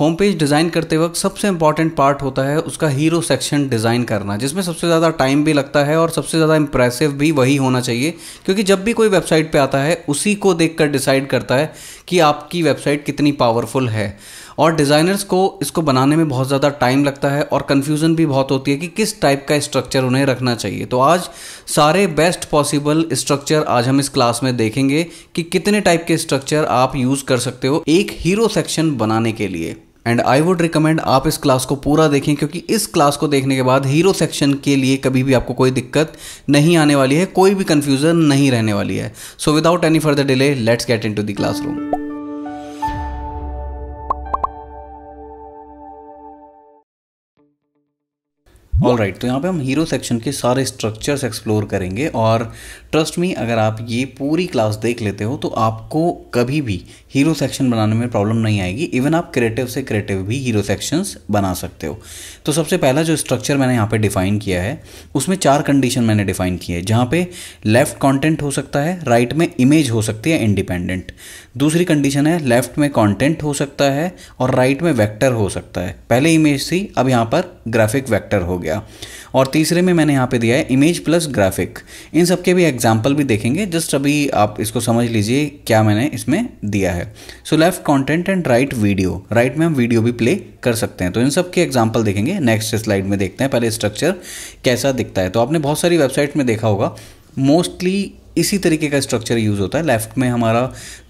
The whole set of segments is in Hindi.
होम पेज डिज़ाइन करते वक्त सबसे इंपॉर्टेंट पार्ट होता है उसका हीरो सेक्शन डिज़ाइन करना जिसमें सबसे ज़्यादा टाइम भी लगता है और सबसे ज़्यादा इंप्रेसिव भी वही होना चाहिए क्योंकि जब भी कोई वेबसाइट पे आता है उसी को देखकर डिसाइड करता है कि आपकी वेबसाइट कितनी पावरफुल है और डिज़ाइनर्स को इसको बनाने में बहुत ज़्यादा टाइम लगता है और कन्फ्यूज़न भी बहुत होती है कि किस टाइप का स्ट्रक्चर उन्हें रखना चाहिए तो आज सारे बेस्ट पॉसिबल स्ट्रक्चर आज हम इस क्लास में देखेंगे कि कितने टाइप के स्ट्रक्चर आप यूज़ कर सकते हो एक हीरो सेक्शन बनाने के लिए एंड आई वुड रिकमेंड आप इस क्लास को पूरा देखें क्योंकि इस क्लास को देखने के बाद हीरो सेक्शन के लिए कभी भी आपको कोई दिक्कत नहीं आने वाली है कोई भी कन्फ्यूज़न नहीं रहने वाली है so without any further delay let's get into the classroom all right right, तो यहाँ पे हम हीरो सेक्शन के सारे स्ट्रक्चर्स एक्सप्लोर करेंगे और ट्रस्ट मी अगर आप ये पूरी क्लास देख लेते हो तो आपको कभी भी हीरो सेक्शन बनाने में प्रॉब्लम नहीं आएगी इवन आप क्रिएटिव से क्रिएटिव भी हीरो सेक्शंस बना सकते हो तो सबसे पहला जो स्ट्रक्चर मैंने यहाँ पे डिफाइन किया है उसमें चार कंडीशन मैंने डिफाइन की है जहाँ पे लेफ्ट कॉन्टेंट हो सकता है राइट right में इमेज हो सकती है इंडिपेंडेंट दूसरी कंडीशन है लेफ्ट में कॉन्टेंट हो सकता है और राइट right में वैक्टर हो सकता है पहले इमेज थी अब यहाँ पर ग्राफिक वैक्टर हो गया गया और तीसरे में मैंने यहाँ पे दिया है इमेज प्लस ग्राफिक इन सब के भी एग्जाम्पल भी देखेंगे जस्ट अभी आप इसको समझ लीजिए क्या मैंने इसमें दिया है so left content and right video right में हम वीडियो भी प्ले कर सकते हैं तो इन सब के एग्जाम्पल देखेंगे नेक्स्ट स्लाइड में देखते हैं पहले स्ट्रक्चर कैसा दिखता है तो आपने बहुत सारी वेबसाइट में देखा होगा मोस्टली इसी तरीके का स्ट्रक्चर यूज़ होता है लेफ्ट में हमारा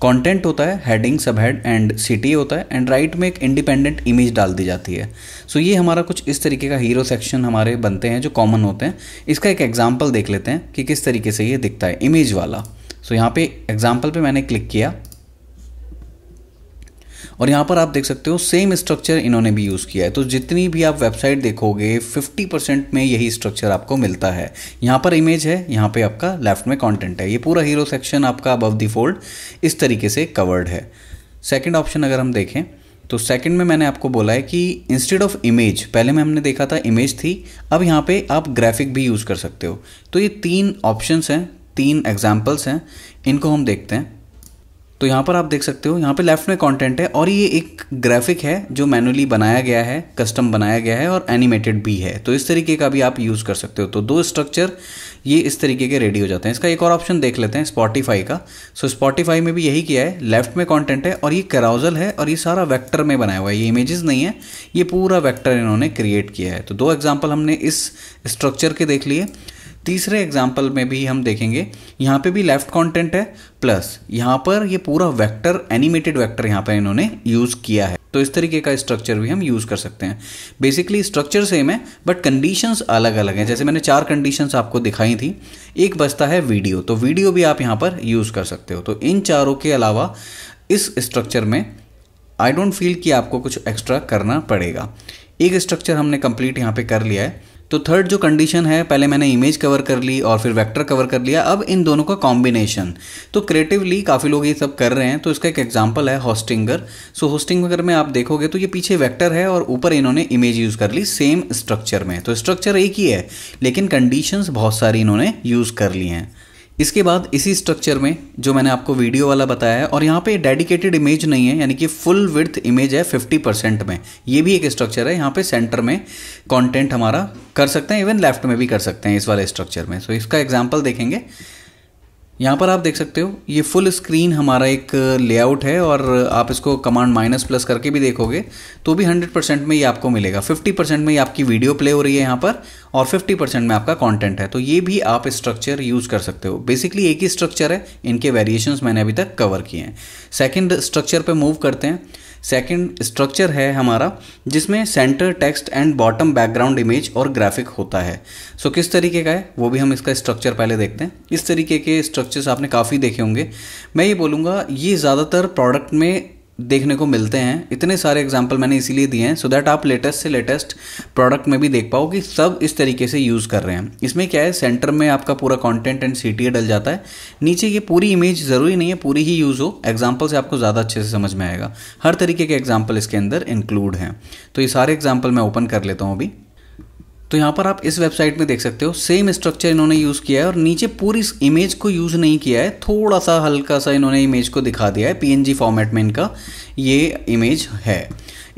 कंटेंट होता है हेडिंग सब हेड एंड सिटी होता है एंड राइट right में एक इंडिपेंडेंट इमेज डाल दी जाती है सो so ये हमारा कुछ इस तरीके का हीरो सेक्शन हमारे बनते हैं जो कॉमन होते हैं इसका एक एग्जाम्पल देख लेते हैं कि किस तरीके से ये दिखता है इमेज वाला सो so यहाँ पे एग्जाम्पल पर मैंने क्लिक किया और यहाँ पर आप देख सकते हो सेम स्ट्रक्चर इन्होंने भी यूज़ किया है तो जितनी भी आप वेबसाइट देखोगे 50 परसेंट में यही स्ट्रक्चर आपको मिलता है यहाँ पर इमेज है यहाँ पे आपका लेफ्ट में कंटेंट है ये पूरा हीरो सेक्शन आपका अबव दी फोल्ड इस तरीके से कवर्ड है सेकेंड ऑप्शन अगर हम देखें तो सेकंड में मैंने आपको बोला है कि इंस्टेड ऑफ इमेज पहले में हमने देखा था इमेज थी अब यहाँ पे आप ग्राफिक भी यूज़ कर सकते हो तो ये तीन ऑप्शंस हैं तीन एग्जाम्पल्स हैं इनको हम देखते हैं तो यहाँ पर आप देख सकते हो यहाँ पे लेफ्ट में कंटेंट है और ये एक ग्राफिक है जो मैनुअली बनाया गया है कस्टम बनाया गया है और एनिमेटेड भी है तो इस तरीके का भी आप यूज़ कर सकते हो तो दो स्ट्रक्चर ये इस तरीके के रेडी हो जाते हैं इसका एक और ऑप्शन देख लेते हैं स्पॉटीफाई का सो so, स्पॉटीफाई में भी यही किया है लेफ्ट में कॉन्टेंट है और ये कराउजल है और ये सारा वैक्टर में बनाया हुआ है ये इमेजेस नहीं है ये पूरा वैक्टर इन्होंने क्रिएट किया है तो दो एग्जाम्पल हमने इस स्ट्रक्चर के देख लिए तीसरे एग्जाम्पल में भी हम देखेंगे यहाँ पे भी लेफ्ट कॉन्टेंट है प्लस यहाँ पर ये पूरा वेक्टर एनिमेटेड वेक्टर यहाँ पर इन्होंने यूज़ किया है तो इस तरीके का स्ट्रक्चर भी हम यूज़ कर सकते हैं बेसिकली स्ट्रक्चर सेम है बट कंडीशंस अलग अलग हैं जैसे मैंने चार कंडीशंस आपको दिखाई थी एक बचता है वीडियो तो वीडियो भी आप यहाँ पर यूज़ कर सकते हो तो इन चारों के अलावा इस स्ट्रक्चर में आई डोंट फील कि आपको कुछ एक्स्ट्रा करना पड़ेगा एक स्ट्रक्चर हमने कंप्लीट यहाँ पे कर लिया है तो थर्ड जो कंडीशन है पहले मैंने इमेज कवर कर ली और फिर वेक्टर कवर कर लिया अब इन दोनों का कॉम्बिनेशन तो क्रिएटिवली काफ़ी लोग ये सब कर रहे हैं तो इसका एक एग्जांपल है होस्टिंगर सो होस्टिंगर में आप देखोगे तो ये पीछे वेक्टर है और ऊपर इन्होंने इमेज यूज़ कर ली सेम स्ट्रक्चर में तो स्ट्रक्चर एक ही है लेकिन कंडीशंस बहुत सारी इन्होंने यूज़ कर ली हैं इसके बाद इसी स्ट्रक्चर में जो मैंने आपको वीडियो वाला बताया है और यहाँ पे डेडिकेटेड इमेज नहीं है यानी कि फुल विर्थ इमेज है 50 परसेंट में ये भी एक स्ट्रक्चर है यहाँ पे सेंटर में कंटेंट हमारा कर सकते हैं इवन लेफ्ट में भी कर सकते हैं इस वाले स्ट्रक्चर में सो so, इसका एग्जाम्पल देखेंगे यहाँ पर आप देख सकते हो ये फुल स्क्रीन हमारा एक लेआउट uh, है और uh, आप इसको कमांड माइनस प्लस करके भी देखोगे तो भी 100 परसेंट में ये आपको मिलेगा 50 परसेंट में ये आपकी वीडियो प्ले हो रही है यहाँ पर और 50 परसेंट में आपका कंटेंट है तो ये भी आप स्ट्रक्चर यूज़ कर सकते हो बेसिकली एक ही स्ट्रक्चर है इनके वेरिएशन मैंने अभी तक कवर किए हैं सेकेंड स्ट्रक्चर पर मूव करते हैं सेकंड स्ट्रक्चर है हमारा जिसमें centre text and bottom background image और ग्राफिक होता है सो so, किस तरीके का है वो भी हम इसका स्ट्रक्चर पहले देखते हैं इस तरीके के स्ट्रक्चर्स आपने काफ़ी देखे होंगे मैं ये बोलूँगा ये ज़्यादातर प्रोडक्ट में देखने को मिलते हैं इतने सारे एग्जाम्पल मैंने इसीलिए दिए हैं सो दैट आप लेटेस्ट से लेटेस्ट प्रोडक्ट में भी देख पाओ कि सब इस तरीके से यूज़ कर रहे हैं इसमें क्या है सेंटर में आपका पूरा कॉन्टेंट एंड सी डल जाता है नीचे ये पूरी इमेज ज़रूरी नहीं है पूरी ही यूज़ हो एग्जाम्पल से आपको ज़्यादा अच्छे से समझ में आएगा हर तरीके के एग्जाम्पल इसके अंदर इंक्लूड हैं तो ये सारे एग्जाम्पल मैं ओपन कर लेता हूँ अभी तो यहाँ पर आप इस वेबसाइट में देख सकते हो सेम स्ट्रक्चर इन्होंने यूज़ किया है और नीचे पूरी इस इमेज को यूज़ नहीं किया है थोड़ा सा हल्का सा इन्होंने इमेज को दिखा दिया है पीएनजी फॉर्मेट में इनका ये इमेज है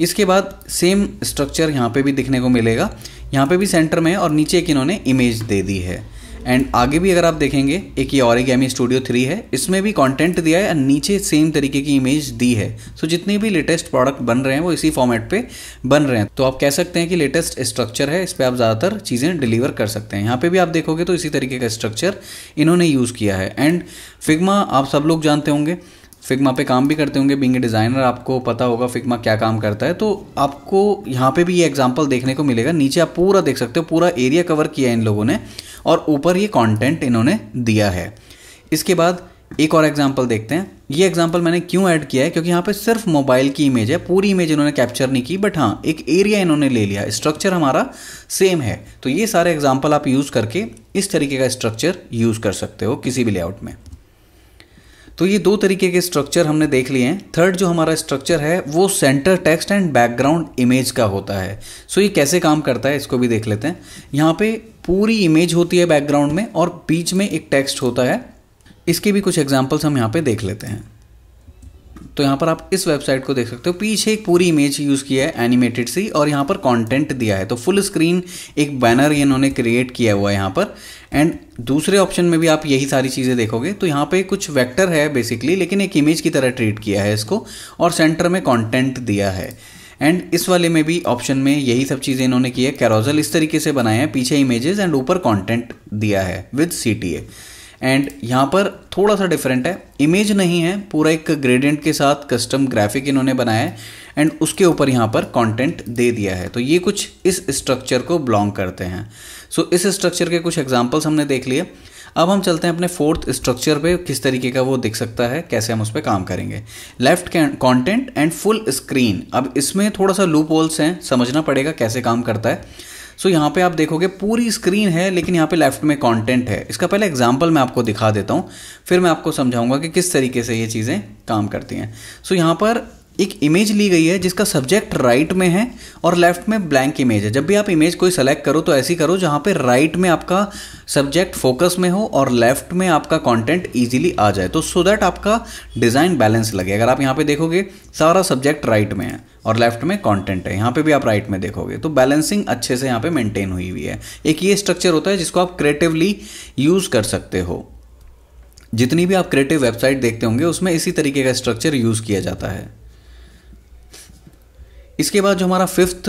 इसके बाद सेम स्ट्रक्चर यहाँ पे भी दिखने को मिलेगा यहाँ पे भी सेंटर में है और नीचे एक इन्होंने इमेज दे दी है एंड आगे भी अगर आप देखेंगे एक ये औरगेमी स्टूडियो थ्री है इसमें भी कंटेंट दिया है और नीचे सेम तरीके की इमेज दी है सो so, जितने भी लेटेस्ट प्रोडक्ट बन रहे हैं वो इसी फॉर्मेट पे बन रहे हैं तो आप कह सकते हैं कि लेटेस्ट स्ट्रक्चर है इस पर आप ज़्यादातर चीज़ें डिलीवर कर सकते हैं यहाँ पर भी आप देखोगे तो इसी तरीके का स्ट्रक्चर इन्होंने यूज़ किया है एंड फिगमा आप सब लोग जानते होंगे फिग्मा पे काम भी करते होंगे बिंग डिज़ाइनर आपको पता होगा फिगमा क्या काम करता है तो आपको यहाँ पे भी ये एग्जांपल देखने को मिलेगा नीचे आप पूरा देख सकते हो पूरा एरिया कवर किया है इन लोगों ने और ऊपर ये कंटेंट इन्होंने दिया है इसके बाद एक और एग्जाम्पल देखते हैं ये एग्जाम्पल मैंने क्यों ऐड किया है क्योंकि यहाँ पे सिर्फ मोबाइल की इमेज है पूरी इमेज इन्होंने कैप्चर नहीं की बट हाँ एक एरिया इन्होंने ले लिया स्ट्रक्चर हमारा सेम है तो ये सारे एग्जाम्पल आप यूज़ करके इस तरीके का स्ट्रक्चर यूज़ कर सकते हो किसी भी लेआउट में तो ये दो तरीके के स्ट्रक्चर हमने देख लिए हैं थर्ड जो हमारा स्ट्रक्चर है वो centre text and background image का होता है सो ये कैसे काम करता है इसको भी देख लेते हैं यहाँ पे पूरी इमेज होती है बैकग्राउंड में और बीच में एक टेक्स्ट होता है इसके भी कुछ एग्जाम्पल्स हम यहाँ पे देख लेते हैं तो यहाँ पर आप इस वेबसाइट को देख सकते हो पीछे एक पूरी इमेज यूज़ की है एनिमेटेड सी और यहाँ पर कॉन्टेंट दिया है तो फुल स्क्रीन एक बैनर इन्होंने क्रिएट किया हुआ है यहाँ पर एंड दूसरे ऑप्शन में भी आप यही सारी चीज़ें देखोगे तो यहाँ पर कुछ वैक्टर है बेसिकली लेकिन एक इमेज की तरह ट्रीट किया है इसको और सेंटर में कॉन्टेंट दिया है एंड इस वाले में भी ऑप्शन में यही सब चीज़ें इन्होंने की है कैरोजल इस तरीके से बनाए हैं पीछे इमेजेस एंड ऊपर कॉन्टेंट दिया है विद सी एंड यहाँ पर थोड़ा सा डिफरेंट है इमेज नहीं है पूरा एक ग्रेडियंट के साथ कस्टम ग्राफिक इन्होंने बनाया है एंड उसके ऊपर यहाँ पर कंटेंट दे दिया है तो ये कुछ इस स्ट्रक्चर को बिलोंग करते हैं सो so, इस स्ट्रक्चर के कुछ एग्जाम्पल्स हमने देख लिए अब हम चलते हैं अपने फोर्थ स्ट्रक्चर पे किस तरीके का वो दिख सकता है कैसे हम उस पर काम करेंगे left content and full screen अब इसमें थोड़ा सा लूप होल्स हैं समझना पड़ेगा कैसे काम करता है सो so, यहाँ पे आप देखोगे पूरी स्क्रीन है लेकिन यहाँ पे लेफ्ट में कंटेंट है इसका पहले एग्जांपल मैं आपको दिखा देता हूँ फिर मैं आपको समझाऊंगा कि किस तरीके से ये चीज़ें काम करती हैं सो so, यहाँ पर एक इमेज ली गई है जिसका सब्जेक्ट राइट में है और लेफ्ट में ब्लैंक इमेज है जब भी आप इमेज कोई सेलेक्ट करो तो ऐसी करो जहां पे राइट में आपका सब्जेक्ट फोकस में हो और लेफ्ट में आपका कंटेंट इजीली आ जाए तो सो so दैट आपका डिज़ाइन बैलेंस लगे अगर आप यहां पे देखोगे सारा सब्जेक्ट राइट में है और लेफ्ट में कंटेंट है यहां पे भी आप राइट में देखोगे तो बैलेंसिंग अच्छे से यहाँ पे मेंटेन हुई हुई है एक ये स्ट्रक्चर होता है जिसको आप क्रिएटिवली यूज़ कर सकते हो जितनी भी आप क्रिएटिव वेबसाइट देखते होंगे उसमें इसी तरीके का स्ट्रक्चर यूज़ किया जाता है इसके बाद जो हमारा फिफ्थ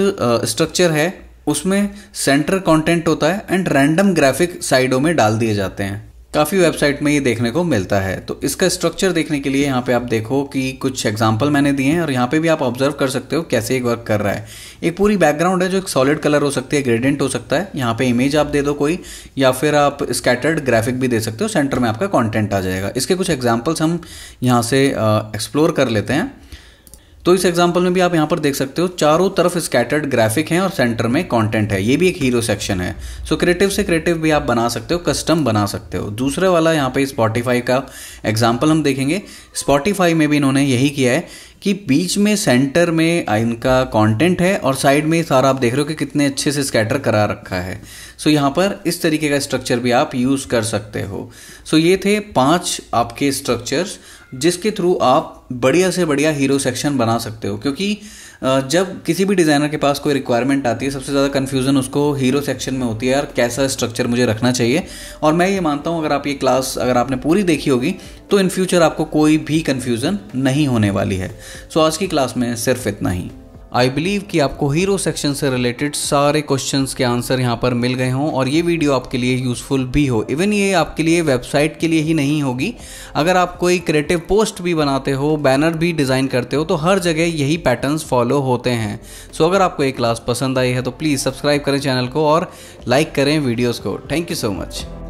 स्ट्रक्चर है उसमें सेंटर कंटेंट होता है एंड रैंडम ग्राफिक साइडों में डाल दिए जाते हैं काफ़ी वेबसाइट में ये देखने को मिलता है तो इसका स्ट्रक्चर देखने के लिए यहाँ पे आप देखो कि कुछ एग्जाम्पल मैंने दिए हैं और यहाँ पे भी आप ऑब्जर्व कर सकते हो कैसे एक वर्क कर रहा है एक पूरी बैकग्राउंड है जो एक सॉलिड कलर हो सकती है ग्रेडेंट हो सकता है यहाँ पे इमेज आप दे दो कोई या फिर आप स्कैटर्ड ग्राफिक भी दे सकते हो सेंटर में आपका कॉन्टेंट आ जाएगा इसके कुछ एग्जाम्पल्स हम यहाँ से एक्सप्लोर कर लेते हैं तो इस एग्जाम्पल में भी आप यहाँ पर देख सकते हो चारों तरफ स्कैटर्ड ग्राफिक हैं और सेंटर में कंटेंट है ये भी एक हीरो सेक्शन है सो क्रिएटिव से क्रिएटिव भी आप बना सकते हो कस्टम बना सकते हो दूसरे वाला यहाँ पे स्पॉटिफाई का एग्जाम्पल हम देखेंगे स्पॉटिफाई में भी इन्होंने यही किया है कि बीच में सेंटर में इनका कंटेंट है और साइड में सारा आप देख रहे हो कि कितने अच्छे से स्कैटर करा रखा है सो so, यहाँ पर इस तरीके का स्ट्रक्चर भी आप यूज़ कर सकते हो सो so, ये थे पांच आपके स्ट्रक्चर्स जिसके थ्रू आप बढ़िया से बढ़िया हीरो सेक्शन बना सकते हो क्योंकि जब किसी भी डिज़ाइनर के पास कोई रिक्वायरमेंट आती है सबसे ज़्यादा कन्फ्यूज़न उसको हीरो सेक्शन में होती है यार कैसा स्ट्रक्चर मुझे रखना चाहिए और मैं ये मानता हूँ अगर आप ये क्लास अगर आपने पूरी देखी होगी तो इन फ्यूचर आपको कोई भी कन्फ्यूज़न नहीं होने वाली है सो आज की क्लास में सिर्फ इतना ही आई बिलीव कि आपको हीरो सेक्शन से रिलेटेड सारे क्वेश्चन के आंसर यहाँ पर मिल गए हों और ये वीडियो आपके लिए यूज़फुल भी हो इवन ये आपके लिए वेबसाइट के लिए ही नहीं होगी अगर आप कोई क्रिएटिव पोस्ट भी बनाते हो बैनर भी डिज़ाइन करते हो तो हर जगह यही पैटर्न्स फॉलो होते हैं सो अगर आपको ये क्लास पसंद आई है तो प्लीज़ सब्सक्राइब करें चैनल को और लाइक करें वीडियोज़ को थैंक यू सो मच